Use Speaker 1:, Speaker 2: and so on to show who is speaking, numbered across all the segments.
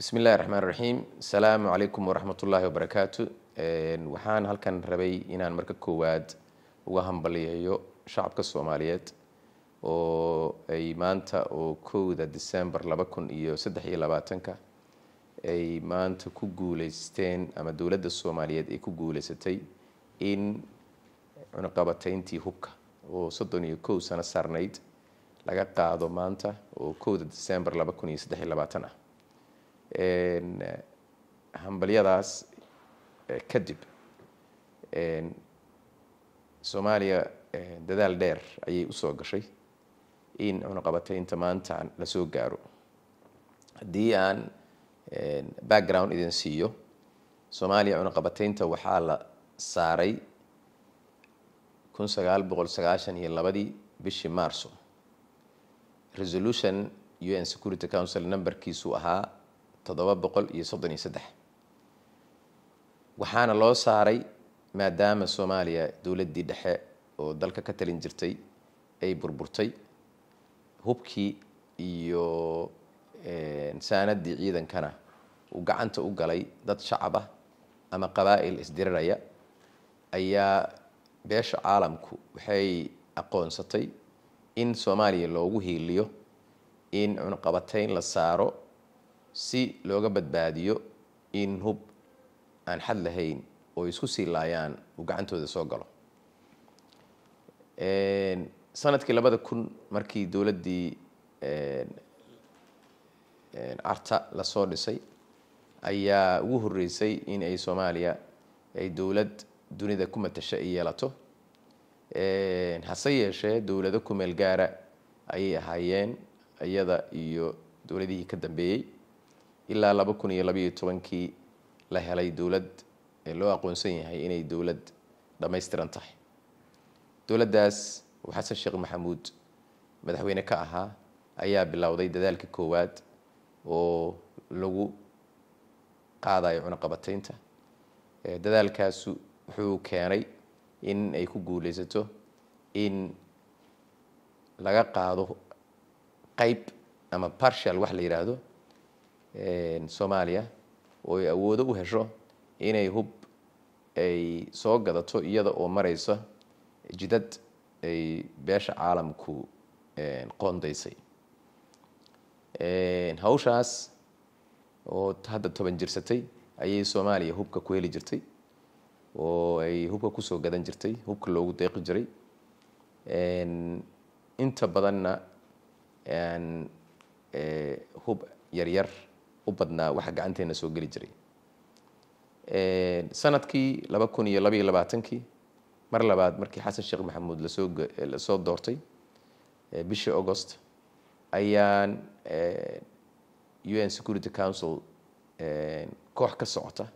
Speaker 1: bismi illahi raxmaan raxiim asalaamu calaykum waraxmat ullaahi wabarakaatu waxaan halkan rabay inaan marka koowaad uga hambalyeeyo shacabka soomaaliyeed oo ay maanta oo kowda december laba kun iyo saddex iyo labaatanka ay maanta ku guuleysteen ama dowladda soomaaliyeed ay ku guuleysatay in cunuqabatayntii hubka oo soddon iyo kow sano saarnayd laga qaado maanta oo kowda december laba kun iyo saddex iyo labaatan ah Eh, hambalyadaas eh, kadib soomaaliya eh, dadaal dheer ayay usoo gashay in cunaqabataynta maanta la soo gaaro haddii aan background idin siiyo soomaaliya cunaqabataynta waxaa la saaray kun sagaal boqol sagaashan iyo labadii bishii maarso resolution u n security council numberkiisu ahaa toddoba boqol iyo soddon iyo saddex waxaana loo saaray maadaama soomaaliya dowladdii dhexe oo dalka ka talin jirtay ay burburtay hubkii iyo eh, saanaddii ciidankana uu gacanta u galay dad shacab ah ama qabaa'il isdiriraya ayaa beesha caalamku waxay aqoonsatay in soomaaliya loogu hiiliyo in cunqabatayn la saaro si looga badbaadiyo in hub aan xad lahayn oo isku sii laayaan uu gacantooda soo galo sanadkii labada kun markii dowladdii arta lasoo dhisay ayaa ugu horreysay in ay soomaaliya ay dowlad dunida ku matasha ay yeelato hase yeeshee dowlado ku meel gaara ayay ahaayeen iyada iyo dowladihii ka dambeeyey ilaa laba kun iyo labayo tobankii la helay dowlad ee loo aqoonsan yahay inay dowlad dhammaystiran tahay dowladdaas uu xasan sheekh maxamuud madaxweyne ka ahaa ayaa bilowday dadaalka koowaad oo lagu qaadayo cunaqabateynta dadaalkaasu wuxuu keenay in ay ku guulaysato in laga qaado qeyb ama barshal wax la yihaahdo soomaaliya oo ay awoodo u hesho inay hub ay soo gadato iyada oo maraysa jidad ay beesha caalamku qoondaysay hawshaas oo hadda toban jirsatay ayay soomaaliya hubka ku heli jirtay oo ay hubka kusoo gadan jirtay hubka loogu deeqi jiray inta badanna eh, hub yaryar u badnaa waxa gacanteena soo geli jiray sanadkii laba kun iyo labaiyo labaatankii mar labaad markii xasan sheekh maxamuud lasoo lasoo doortay bishii augost ayaan u n security council koox ka socota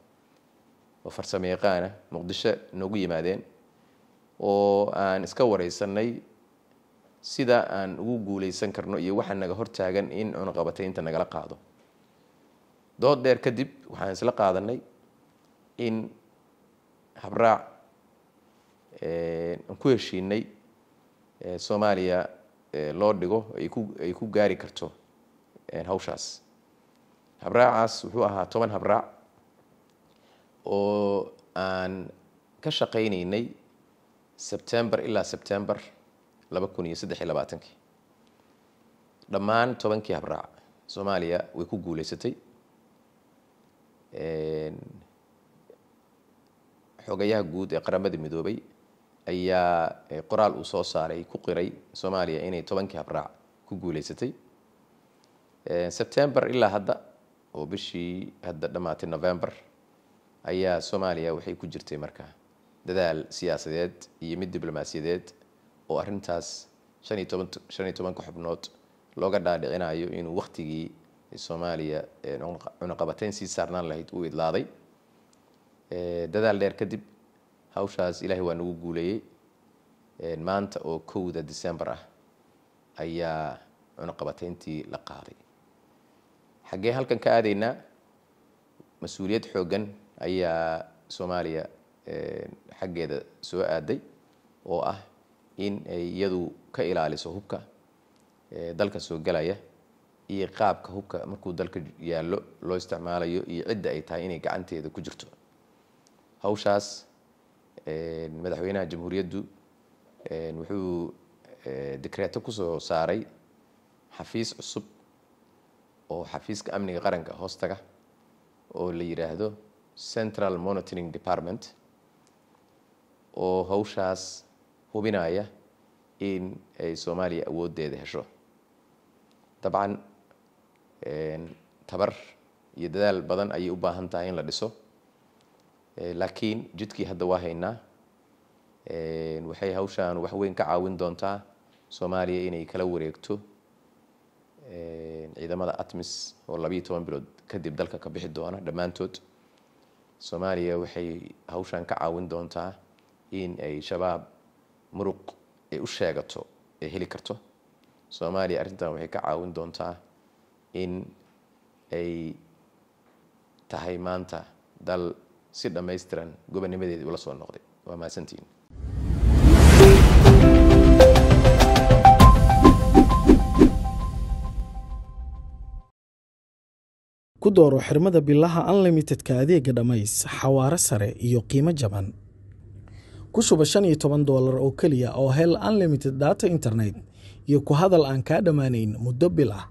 Speaker 1: oo farsameyaqaana muqdisho noogu yimaadeen oo aan iska wareysanay sida aan ugu guuleysan karno iyo waxa naga hortaagan in cunaqabataynta nagala qaado dood dheer kadib waxaan isla qaadanay in habraac eh, aan ku heshiinay eh, soomaaliya eh, loo dhigo ay ku gaari karto hawshaas habraacaas wuxuu ahaa toban habraac oo aan ka shaqaynaynay sebtember ilaa sebtember laba kun iyo saddex iyo labaatankii dhammaan tobankii habraac soomaaliya way ku guulaysatay xogayaha guud ee qaramada midoobay ayaa qoraal uu soo saaray ku qiray soomaaliya inay tobankii habraac ku guuleysatay sebtember ilaa hadda oo bishii hadda dhammaatay november ayaa soomaaliya waxay ku jirtay marka dadaal siyaasadeed iyo mid diblomaasiyadeed oo arintaas shan iyo toban shan iyo tobanka xubnood looga dhaadhicinayo inuu wakhtigii soomaaliya cunaqabateyn sii saarnaan lahayd uu idlaaday dadaal dheer kadib hawshaas ilaahay waa nagu guuleeyey maanta oo kowda december ah ayaa cunaqabateyntii la qaaday xaggee halkan ka aadaynaa mas-uuliyad xooggan ayaa soomaaliya xaggeeda soo aaday oo ah in ay iyadu ka ilaaliso hubka dalka soo galaya iyo qaabka hubka markuu dalka yaallo loo isticmaalayo iyo cidda ay tahay inay gacanteeda ku jirto hawshaas madaxweynaha jamhuuriyaddu wuxuu dekreeto kusoo saaray xafiis cusub oo xafiiska amniga qaranka hoostaga oo la yiraahdo central monitoring department oo hawshaas hubinaya in ay soomaaliya awooddeeda hesho dabcan tabar iyo dadaal badan ayay u baahan tahay in la dhiso laakiin jidkii hadda waa haynaa waxay hawshaan wax weyn ka caawin doontaa soomaaliya inay kala wareegto ciidamada atmis oo labiyo toban bilood kadib dalka ka bixi doona dhammaantood soomaaliya waxay hawshaan ka caawin doontaa in ay shabaab muruq ay u sheegato ay heli karto soomaaliya arrintan waxay ka caawin doontaa in ay tahay maanta dal si dhammaystiran gobonnimadeedii ula soo noqday waa mahadsantiin ku dooro xirmada bilaha unlimitedka adeega dhammays xawaaro sare iyo qiimo jaban ku shuba shan iyo toban doolar oo keliya oo hel unlimited data internet iyo ku hadal aan kaa dhammaanayn muddo bil ah